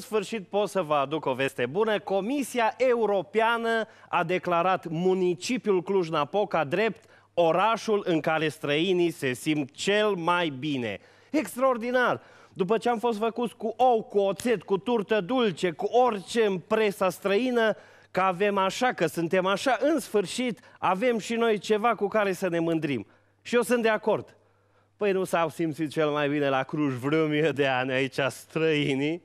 sfârșit pot să vă aduc o veste bună. Comisia Europeană a declarat municipiul Cluj-Napoca drept orașul în care străinii se simt cel mai bine. Extraordinar! După ce am fost făcuți cu ou, cu oțet, cu turtă dulce, cu orice în presa străină, că avem așa, că suntem așa, în sfârșit avem și noi ceva cu care să ne mândrim. Și eu sunt de acord. Păi nu s-au simțit cel mai bine la Cluj vreo de ani aici străinii,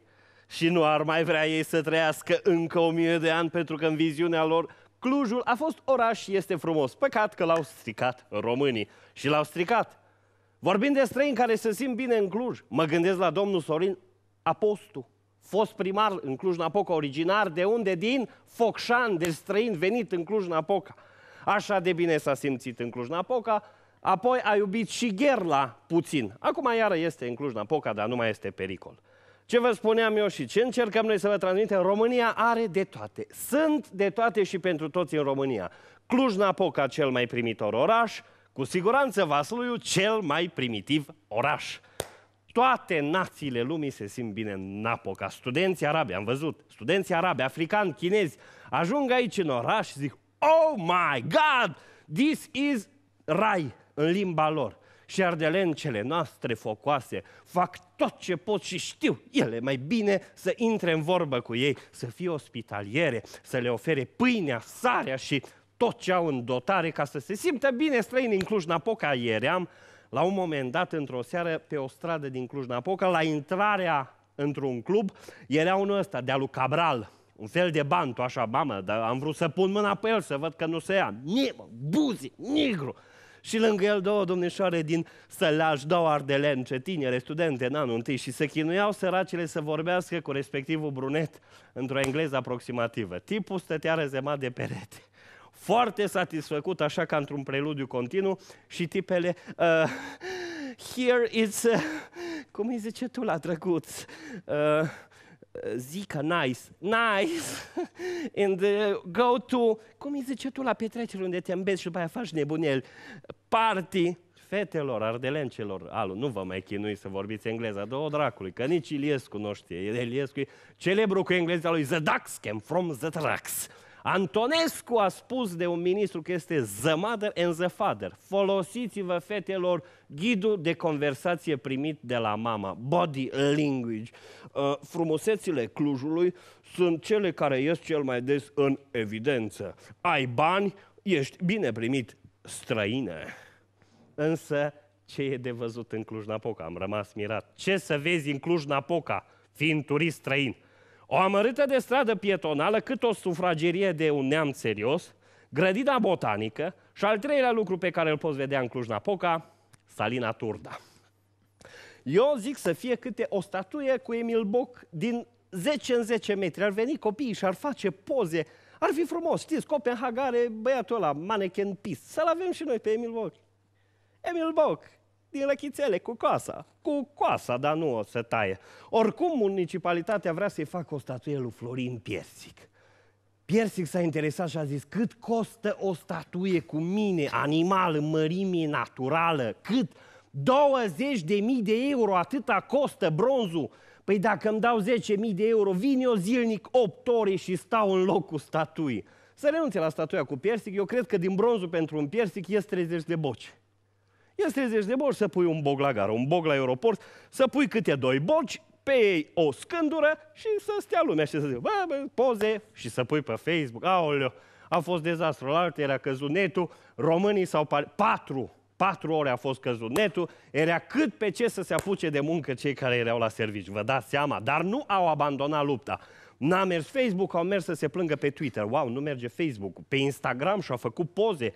și nu ar mai vrea ei să trăiască încă o mie de ani pentru că în viziunea lor Clujul a fost oraș și este frumos. Păcat că l-au stricat românii și l-au stricat. Vorbind de străini care se simt bine în Cluj, mă gândesc la domnul Sorin Apostu, fost primar în Cluj-Napoca, originar de unde? Din Focșan, de străin venit în Cluj-Napoca. Așa de bine s-a simțit în Cluj-Napoca, apoi a iubit și Gherla puțin. Acum iară este în Cluj-Napoca, dar nu mai este pericol. Ce vă spuneam eu și ce încercăm noi să vă transmitem, România are de toate. Sunt de toate și pentru toți în România. Cluj-Napoca, cel mai primitor oraș, cu siguranță Vasluiu, cel mai primitiv oraș. Toate națiile lumii se simt bine în Napoca. Studenții arabi, am văzut, studenții arabi, africani, chinezi, ajung aici în oraș și zic, oh my god, this is rai în limba lor și ardelencele noastre focoase fac tot ce pot și știu ele mai bine să intre în vorbă cu ei, să fie ospitaliere, să le ofere pâinea, sarea și tot ce au în dotare ca să se simtă bine străini în Cluj-Napoca. Ieri am, la un moment dat, într-o seară, pe o stradă din Cluj-Napoca, la intrarea într-un club, era unul ăsta, de-a lui Cabral, un fel de bantu, așa, mamă, dar am vrut să pun mâna pe el să văd că nu se ia. Nimă, buzi, negru și lângă el două domnișoare din Sălaș, două ardelence, tinere, studente în anul întâi și se chinuiau săracele să vorbească cu respectivul brunet într-o engleză aproximativă. Tipul stătea rezemat de perete foarte satisfăcut, așa ca într-un preludiu continuu, și tipele, uh, here it's, uh, cum îi zice tu la drăguț, uh, Zica nice, nice, and uh, go to, cum îi zice tu la petrecere unde te îmbezi și după aia faci nebunel, party, fetelor, ardelencelor, alu, nu vă mai chinui să vorbiți engleza, de o dracului, că nici Iliescu nu știe, Iliescu e celebru cu engleza lui The Ducks came from the Tracks. Antonescu a spus de un ministru că este the mother and the father. Folosiți-vă, fetelor, ghidul de conversație primit de la mama, body language. Uh, frumusețile Clujului sunt cele care ies cel mai des în evidență. Ai bani, ești bine primit străină. Însă, ce e de văzut în Cluj-Napoca? Am rămas mirat. Ce să vezi în Cluj-Napoca, fiind turist străin? O amărâtă de stradă pietonală, cât o sufragerie de un neam serios, grădina botanică și al treilea lucru pe care îl poți vedea în Cluj-Napoca, Salina Turda. Eu zic să fie câte o statuie cu Emil Boc din 10 în 10 metri. Ar veni copiii și ar face poze. Ar fi frumos, știți, Copenhaga are băiatul ăla, mannequin pis. Să-l avem și noi pe Emil Boc. Emil Boc, lăchițele cu coasa. Cu coasa, dar nu o să taie. Oricum, municipalitatea vrea să-i facă o statuie lui Florin Piersic. Piersic s-a interesat și a zis cât costă o statuie cu mine, animal, în mărime naturală, cât? 20.000 de euro, atâta costă bronzul. Păi dacă îmi dau 10.000 de euro, vin eu zilnic 8 ore și stau în locul statuii. Să renunțe la statuia cu piersic, eu cred că din bronzul pentru un piersic ies 30 de boci ia 30 de boci să pui un bog la gară, un bog la aeroport, să pui câte doi boci, pe ei o scândură și să stea lumea și să zic, bă, bă, poze și să pui pe Facebook. Aoleu, a fost dezastru. La altă era căzut netul, românii sau patru, patru ore a fost căzut netul, era cât pe ce să se apuce de muncă cei care erau la servici. Vă dați seama, dar nu au abandonat lupta. N-a mers Facebook, au mers să se plângă pe Twitter. Wow, nu merge Facebook. Pe Instagram și-au făcut poze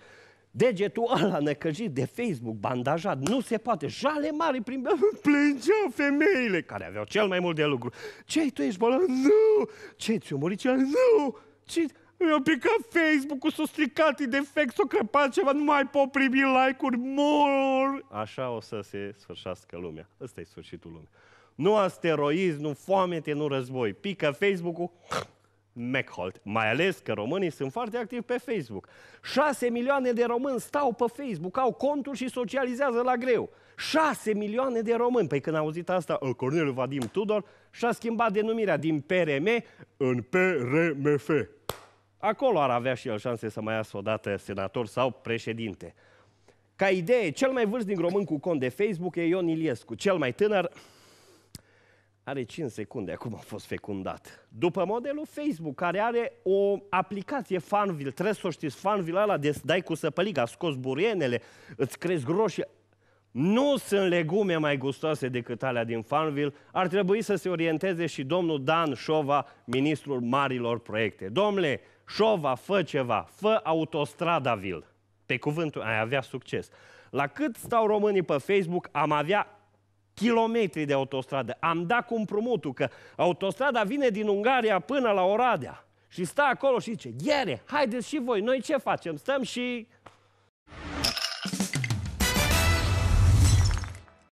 Degetul ăla năcăjit de Facebook, bandajat, nu se poate. Jale mari prin... Plângeau femeile care aveau cel mai mult de lucru. Ce tu ești bolnav? Nu! Ce ți-o murit? Nu! Ce... Mi-a picat Facebook-ul, s-a stricat defect, s-a crăpat ceva, nu mai pot primi like-uri, mor! Așa o să se sfârșească lumea. Ăsta e sfârșitul lumii. Nu asteroizi, nu foamete, nu război. Pică Facebook-ul, Meckholt. Mai ales că românii sunt foarte activi pe Facebook. 6 milioane de români stau pe Facebook, au conturi și socializează la greu. 6 milioane de români. Păi când a auzit asta, Corneliu Vadim Tudor și-a schimbat denumirea din PRM în PRMF. Acolo ar avea și el șanse să mai iasă odată senator sau președinte. Ca idee, cel mai vârstnic român cu cont de Facebook e Ion Iliescu, cel mai tânăr are 5 secunde acum a fost fecundat. După modelul Facebook, care are o aplicație Fanvil. trebuie să o știți, Fanvil, ăla de dai cu săpăliga, scoți burienele, îți crezi groșii. Nu sunt legume mai gustoase decât alea din Fanvil. Ar trebui să se orienteze și domnul Dan Șova, ministrul marilor proiecte. Domnule, Șova, fă ceva, fă autostrada vil. Pe cuvântul, ai avea succes. La cât stau românii pe Facebook, am avea kilometri de autostradă. Am dat cu împrumutul că autostrada vine din Ungaria până la Oradea. Și stă acolo și zice, iere, haideți și voi, noi ce facem? Stăm și